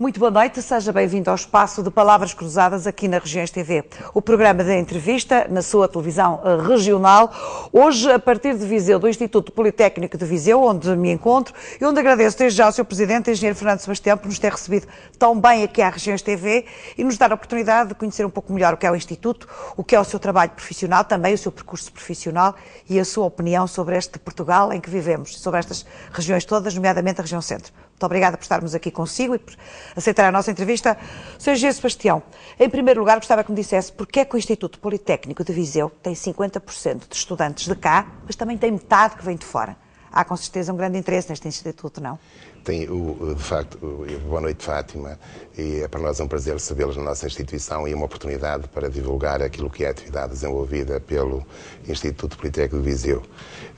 Muito boa noite, seja bem-vindo ao espaço de Palavras Cruzadas aqui na Regiões TV, o programa de entrevista na sua televisão regional. Hoje, a partir de Viseu, do Instituto Politécnico de Viseu, onde me encontro, e onde agradeço desde já ao Sr. Presidente, Engenheiro Fernando Sebastião, por nos ter recebido tão bem aqui à Regiões TV e nos dar a oportunidade de conhecer um pouco melhor o que é o Instituto, o que é o seu trabalho profissional, também o seu percurso profissional e a sua opinião sobre este Portugal em que vivemos, sobre estas regiões todas, nomeadamente a região centro. Muito obrigada por estarmos aqui consigo e por aceitar a nossa entrevista. Sr. G. Sebastião, em primeiro lugar gostava que me dissesse porque é que o Instituto Politécnico de Viseu tem 50% de estudantes de cá, mas também tem metade que vem de fora. Há com certeza um grande interesse neste Instituto, não? tem o, de facto, boa noite, Fátima, e é para nós um prazer recebê-los na nossa instituição e uma oportunidade para divulgar aquilo que é a atividade desenvolvida pelo Instituto Politécnico de Viseu.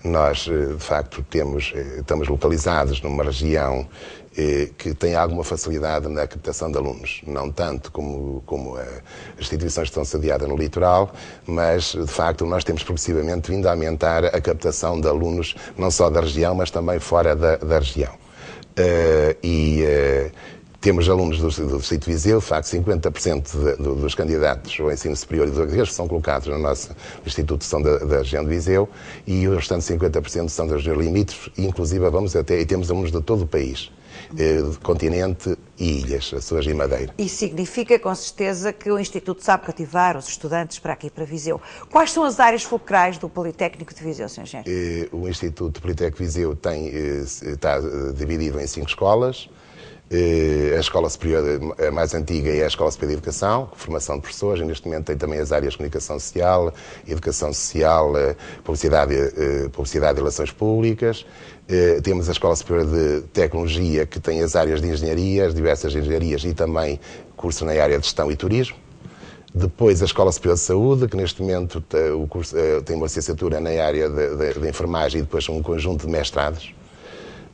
Nós, eh, de facto, temos, eh, estamos localizados numa região eh, que tem alguma facilidade na captação de alunos, não tanto como, como as instituições que estão sediadas no litoral, mas de facto nós temos progressivamente vindo a aumentar a captação de alunos, não só da região, mas também fora da, da região e eh, temos alunos do, do Distrito Viseu, de facto, 50% de, do, dos candidatos ao ensino superior e do que são colocados no nosso Instituto são da, da região de Viseu e os restantes 50% são das regiões limites, inclusive vamos até, e temos alunos de todo o país. Eh, continente e ilhas, Açores e Madeira. E significa, com certeza, que o Instituto sabe cativar os estudantes para aqui, para Viseu. Quais são as áreas focais do Politécnico de Viseu, Sr. Engenheiro? Eh, o Instituto Politécnico de Viseu tem, eh, está eh, dividido em cinco escolas, eh, a escola superior é mais antiga é a Escola Superior de Educação, formação de professores, e neste momento tem também as áreas de comunicação social, educação social, eh, publicidade, eh, publicidade e relações públicas. Temos a Escola Superior de Tecnologia, que tem as áreas de engenharia, as diversas engenharias e também curso na área de gestão e turismo. Depois a Escola Superior de Saúde, que neste momento tem uma licenciatura na área de, de, de enfermagem e depois um conjunto de mestrados.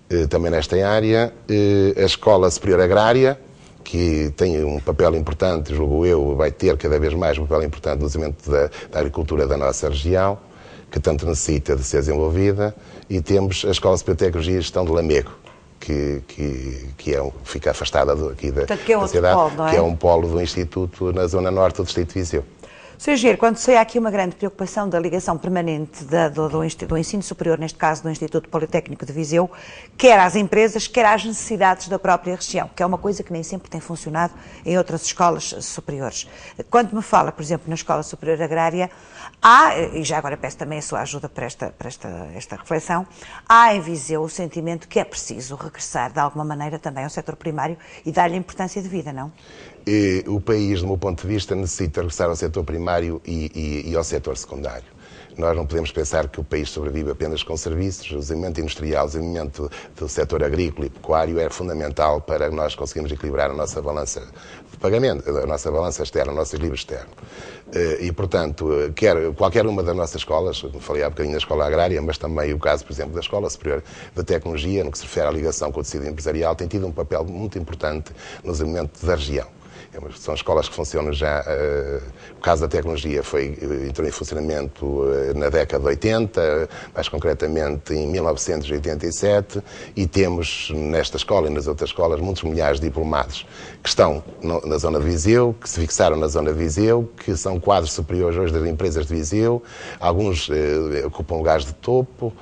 Eh, também nesta área, eh, a Escola Superior Agrária, que tem um papel importante, julgo eu, vai ter cada vez mais um papel importante no desenvolvimento da, da, agricultura da nossa região, que tanto necessita de ser desenvolvida, e temos a Escola Superior de Tecnologia e Gestão de Lamego, que, que, que é, fica afastada aqui da, Portanto, que é da cidade, polo, é? que é um polo do Instituto na zona norte do Distrito de Viseu. Sr. Giro, quando sei há aqui uma grande preocupação da ligação permanente da, do, do, do, ensino superior, neste caso do Instituto Politécnico de Viseu, quer às empresas, quer às necessidades da própria região, que é uma coisa que nem sempre tem funcionado em outras escolas superiores. Quando me fala, por exemplo, na Escola Superior Agrária, há, e já agora peço também a sua ajuda para esta, para esta, esta reflexão, há em Viseu o sentimento que é preciso regressar de alguma maneira também ao setor primário e dar-lhe importância de vida, não? Eh, o país, do meu ponto de vista, necessita regressar ao setor primário e, e, e ao setor secundário. Nós não podemos pensar que o país sobrevive apenas com serviços. O desenvolvimento industrial, o desenvolvimento do setor agrícola e pecuário é fundamental para nós conseguirmos equilibrar a nossa balança de pagamento, a nossa balança externa, o nosso equilíbrio externo. Eh, e, portanto, eh, quer, qualquer uma das nossas escolas, falei há bocadinho da escola agrária, mas também o caso, por exemplo, da Escola Superior de Tecnologia, no que se refere à ligação com o tecido empresarial, tem tido um papel muito importante no desenvolvimento da região. É são escolas que funcionam já. Eh, o caso da tecnologia foi, eh, entrou em funcionamento eh, na década de 80, mais concretamente em 1987, e temos nesta escola e nas outras escolas muitos milhares de diplomados que estão na zona de Viseu, que se fixaram na zona de Viseu, que são quadros superiores hoje das empresas de Viseu, alguns ocupam lugares de topo,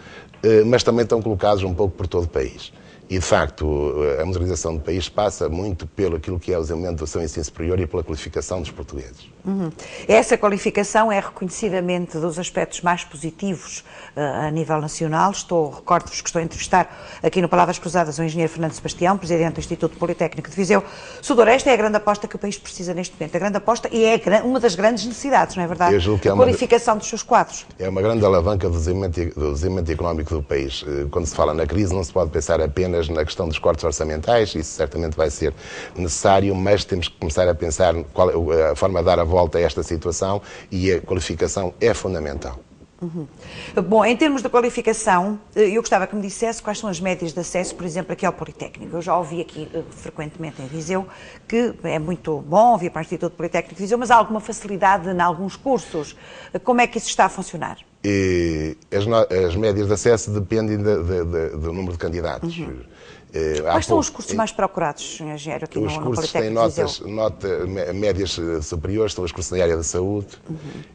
mas também estão colocados um pouco por todo o país. E, de facto, eh, a modernização do país passa muito pelo aquilo que é o desenvolvimento do seu ensino superior e pela qualificação dos portugueses. Uhum. Essa qualificação é reconhecidamente dos aspectos mais positivos uh, a nível nacional. Estou, recordo-vos que estou a entrevistar aqui no Palavras Cruzadas o engenheiro Fernando Sebastião, presidente do Instituto Politécnico de Viseu. Sudoeste é a grande aposta que o país precisa neste momento. A grande aposta e é uma das grandes necessidades, não é verdade? Eu que é qualificação dos seus quadros. É uma grande alavanca do desenvolvimento, do desenvolvimento económico do país. Eh, quando se fala na crise, não se pode pensar apenas apenas na questão dos cortes orçamentais, isso certamente vai ser necessário, mas temos que começar a pensar qual é a forma de dar a volta a esta situação e a qualificação é fundamental. Uhum. Bom, em termos de qualificação, eh, eu gostava que me dissesse quais são as médias de acesso, por exemplo, aqui ao Politécnico. Eu já ouvi aqui eh, frequentemente em Viseu que é muito bom vir para o Instituto Politécnico de Viseu, mas há alguma facilidade em alguns cursos. Como é que isso está a funcionar? as, as médias de acesso dependem de, de, de, do número de candidatos. Uhum. Eh, Quais pouco, são os cursos mais procurados, Sr. Engenheiro, aqui os cursos têm notas, médias eh, superiores, são os cursos na área da saúde.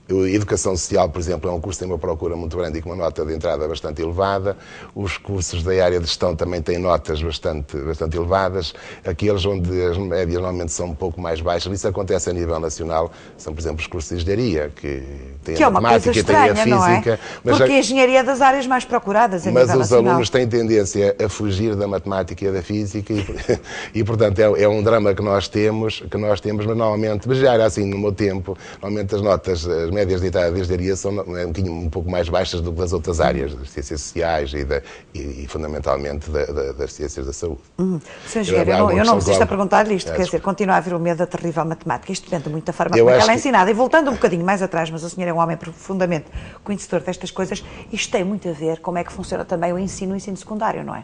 Uhum. Educação Social, por exemplo, é um curso que tem uma procura muito grande e com uma nota de entrada bastante elevada. Os cursos da área de gestão também têm notas bastante, bastante elevadas. Aqueles onde as médias normalmente são um pouco mais baixas, isso acontece a nível nacional, são, por exemplo, os cursos de engenharia, que têm que a é matemática, e têm a é? física. É? Porque mas a engenharia é das áreas mais procuradas a mas nível nacional. Mas os alunos têm tendência a fugir da matemática matemática e da física e, e portanto é, é, um drama que nós temos, que nós temos, mas normalmente, mas já era assim no meu tempo, normalmente as notas, as médias de Itália de são é um, pouquinho, um pouco mais baixas do que das outras áreas, das ciências sociais e, da, e, e fundamentalmente da, da, das ciências da saúde. Hum. Sr. eu, não, eu não me resisto a perguntar-lhe isto, é, quer dizer, continua a haver o medo da terrível matemática, isto depende muito da forma como ela é ensinada. Que... E voltando um bocadinho mais atrás, mas o senhor é um homem profundamente conhecedor destas coisas, isto tem muito a ver como é que funciona também o ensino, o ensino secundário, não é?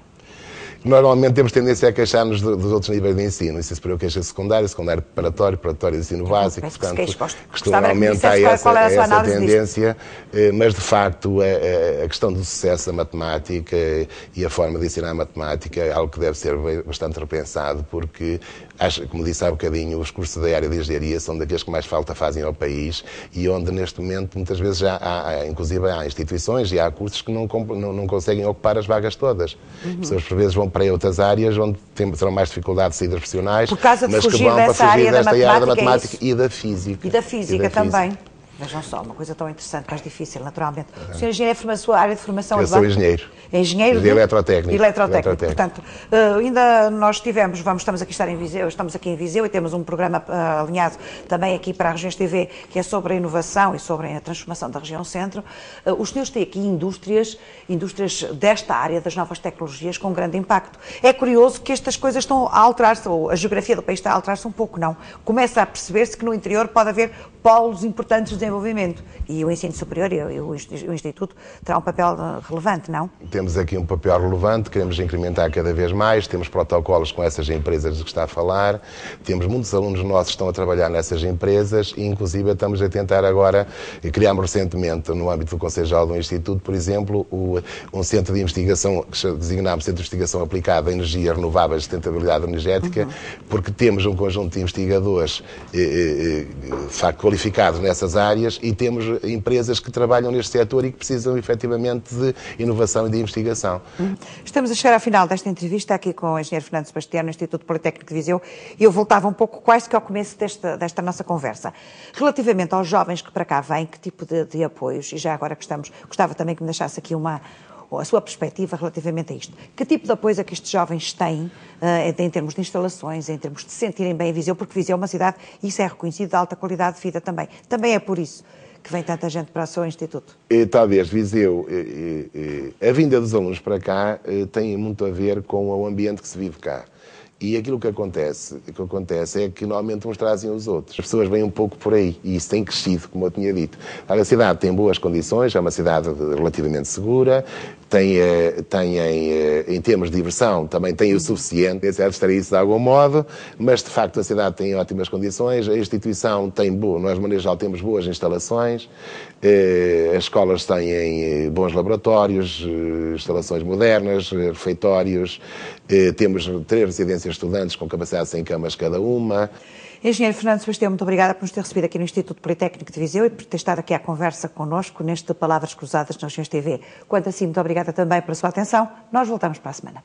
Normalmente temos tendência a queixar-nos dos outros níveis de ensino. é superior queixa secundário, secundário preparatório, preparatório de ensino básico. Mas é portanto, a há essa, é essa tendência, disto? Eh, mas de facto a, a, questão do sucesso da matemática e a forma de ensinar a matemática é algo que deve ser bastante repensado, porque, como disse há bocadinho, os cursos da área de engenharia são daqueles que mais falta fazem ao país e onde neste momento muitas vezes já há, inclusive há instituições e há cursos que não, não, não conseguem ocupar as vagas todas. Uhum. pessoas por vezes vão para outras áreas onde terão mais dificuldades saídas profissionais. Por causa de mas fugir que vão dessa para fugir área, desta da área da é matemática e da física. E da física, e da física também. Vejam só, uma coisa tão interessante, mais difícil, naturalmente. O senhor engenheiro, é a sua área de formação... Eu é sou engenheiro. É engenheiro de, de eletrotécnico. eletrotécnico. eletrotécnico. Portanto, eh, ainda nós tivemos, vamos, estamos aqui, estar em Viseu, estamos aqui em Viseu e temos um programa eh, alinhado também aqui para a Regiões TV, que é sobre a inovação e sobre a transformação da região centro. Eh, os senhores têm aqui indústrias, indústrias desta área das novas tecnologias com grande impacto. É curioso que estas coisas estão a alterar-se, ou a geografia do país está a alterar-se um pouco, não? Começa a perceber-se que no interior pode haver polos importantes de desenvolvimento. E o ensino superior e o Instituto terá um papel eh, relevante, não? Temos aqui um papel relevante, queremos incrementar cada vez mais, temos protocolos com essas empresas de que está a falar, temos muitos alunos nossos que estão a trabalhar nessas empresas e, inclusive, estamos a tentar agora, e criámos recentemente, no âmbito do Conselho do Instituto, por exemplo, um centro de investigação, que designámos Centro de Investigação Aplicada a Energia Renovável e Sustentabilidade Energética, uhum. porque temos um conjunto de investigadores eh, eh, eh qualificados nessas áreas áreas e temos empresas que trabalham neste setor e que precisam efetivamente de inovação e de investigação. Estamos a chegar ao final desta entrevista aqui com o engenheiro Fernando Sebastião, no Instituto Politécnico de Viseu, e eu voltava um pouco quase que ao começo desta, desta nossa conversa. Relativamente aos jovens que para cá vêm, que tipo de, de apoios, e já agora que estamos, gostava também que me deixasse aqui uma a sua perspectiva relativamente a isto. Que tipo de apoio é que estes jovens têm uh, em termos de instalações, em termos de se sentirem bem em Viseu, porque Viseu é uma cidade, isso é reconhecido, de alta qualidade de vida também. Também é por isso que vem tanta gente para o seu Instituto? Eh, Talvez, Viseu, eh, a vinda dos alunos para cá tem muito a ver com o ambiente que se vive cá. E aquilo que acontece, que acontece é que normalmente uns trazem os outros. As pessoas vêm um pouco por aí e isso tem crescido, como eu tinha dito. A cidade tem boas condições, é uma cidade relativamente segura, têm, eh, têm eh, em termos de diversão, também têm o suficiente. É certo, estaria isso de algum modo, mas de facto a cidade tem ótimas condições, a instituição tem boa, nós Manejal temos boas instalações, eh, as escolas têm bons laboratórios, instalações modernas, refeitórios, temos três residências estudantes com capacidade de 100 camas cada uma. Engenheiro Fernando Sebastião, muito obrigada por nos ter recebido aqui no Instituto Politécnico de Viseu e por ter estado aqui à conversa connosco neste Palavras Cruzadas nas Nações TV. Quanto a si, muito obrigada também pela sua atenção. Nós voltamos para a semana.